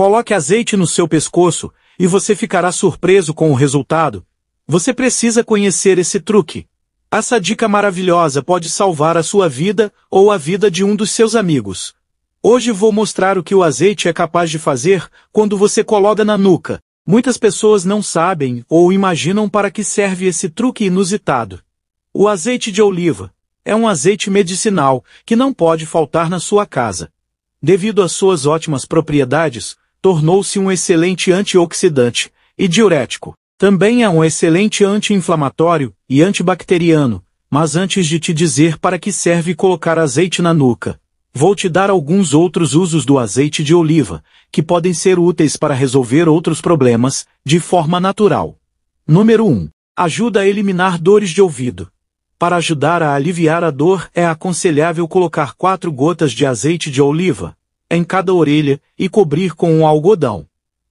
Coloque azeite no seu pescoço, e você ficará surpreso com o resultado. Você precisa conhecer esse truque. Essa dica maravilhosa pode salvar a sua vida ou a vida de um dos seus amigos. Hoje vou mostrar o que o azeite é capaz de fazer quando você coloca na nuca. Muitas pessoas não sabem ou imaginam para que serve esse truque inusitado. O azeite de oliva é um azeite medicinal que não pode faltar na sua casa. Devido às suas ótimas propriedades, tornou-se um excelente antioxidante e diurético. Também é um excelente anti-inflamatório e antibacteriano, mas antes de te dizer para que serve colocar azeite na nuca, vou te dar alguns outros usos do azeite de oliva, que podem ser úteis para resolver outros problemas, de forma natural. Número 1. Ajuda a eliminar dores de ouvido. Para ajudar a aliviar a dor, é aconselhável colocar 4 gotas de azeite de oliva, em cada orelha e cobrir com um algodão.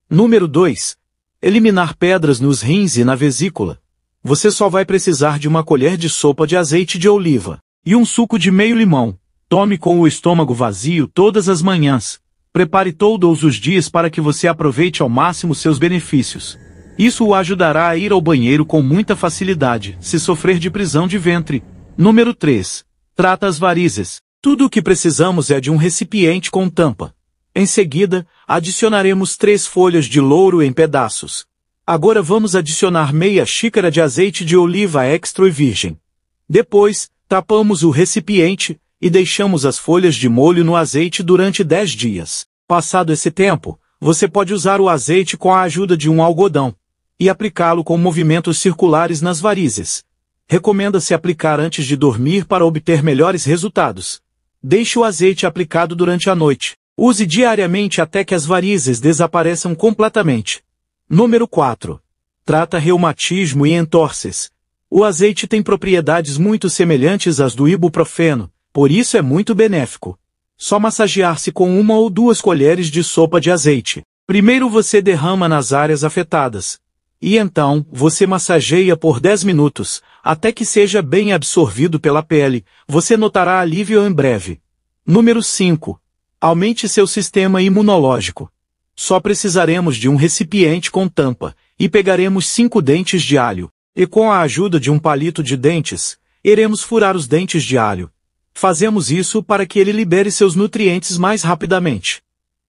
Número 2. Eliminar pedras nos rins e na vesícula. Você só vai precisar de uma colher de sopa de azeite de oliva e um suco de meio limão. Tome com o estômago vazio todas as manhãs. Prepare todos os dias para que você aproveite ao máximo seus benefícios. Isso o ajudará a ir ao banheiro com muita facilidade, se sofrer de prisão de ventre. Número 3. Trata as varizes. Tudo o que precisamos é de um recipiente com tampa. Em seguida, adicionaremos três folhas de louro em pedaços. Agora vamos adicionar meia xícara de azeite de oliva extra e virgem. Depois, tapamos o recipiente e deixamos as folhas de molho no azeite durante 10 dias. Passado esse tempo, você pode usar o azeite com a ajuda de um algodão e aplicá-lo com movimentos circulares nas varizes. Recomenda-se aplicar antes de dormir para obter melhores resultados. Deixe o azeite aplicado durante a noite. Use diariamente até que as varizes desapareçam completamente. Número 4. Trata reumatismo e entorses. O azeite tem propriedades muito semelhantes às do ibuprofeno, por isso é muito benéfico. Só massagear-se com uma ou duas colheres de sopa de azeite. Primeiro você derrama nas áreas afetadas, e então, você massageia por 10 minutos, até que seja bem absorvido pela pele, você notará alívio em breve. Número 5. Aumente seu sistema imunológico. Só precisaremos de um recipiente com tampa, e pegaremos 5 dentes de alho, e com a ajuda de um palito de dentes, iremos furar os dentes de alho. Fazemos isso para que ele libere seus nutrientes mais rapidamente.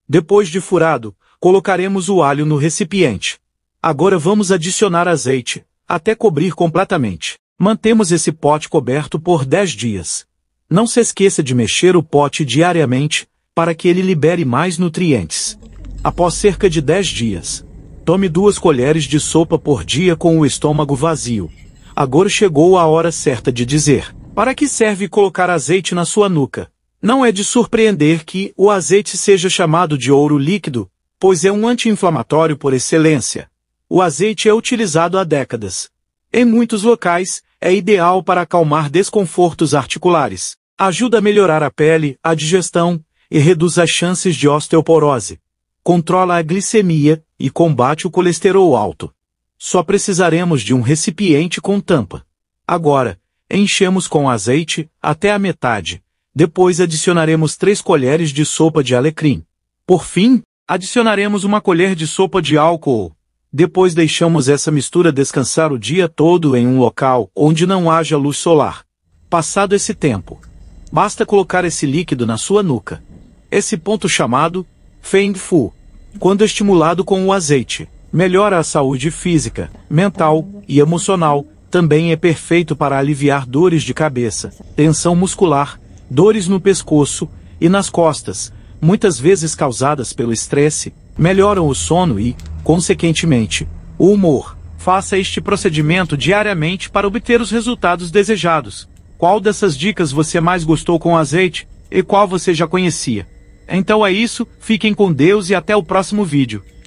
Depois de furado, colocaremos o alho no recipiente. Agora vamos adicionar azeite, até cobrir completamente. Mantemos esse pote coberto por 10 dias. Não se esqueça de mexer o pote diariamente, para que ele libere mais nutrientes. Após cerca de 10 dias, tome duas colheres de sopa por dia com o estômago vazio. Agora chegou a hora certa de dizer. Para que serve colocar azeite na sua nuca? Não é de surpreender que o azeite seja chamado de ouro líquido, pois é um anti-inflamatório por excelência. O azeite é utilizado há décadas. Em muitos locais, é ideal para acalmar desconfortos articulares. Ajuda a melhorar a pele, a digestão e reduz as chances de osteoporose. Controla a glicemia e combate o colesterol alto. Só precisaremos de um recipiente com tampa. Agora, enchemos com azeite até a metade. Depois adicionaremos 3 colheres de sopa de alecrim. Por fim, adicionaremos uma colher de sopa de álcool. Depois deixamos essa mistura descansar o dia todo em um local onde não haja luz solar. Passado esse tempo, basta colocar esse líquido na sua nuca. Esse ponto chamado Feng Fu, quando estimulado com o azeite, melhora a saúde física, mental e emocional, também é perfeito para aliviar dores de cabeça, tensão muscular, dores no pescoço e nas costas, muitas vezes causadas pelo estresse, melhoram o sono e, Consequentemente, o humor. Faça este procedimento diariamente para obter os resultados desejados. Qual dessas dicas você mais gostou com azeite e qual você já conhecia? Então é isso, fiquem com Deus e até o próximo vídeo.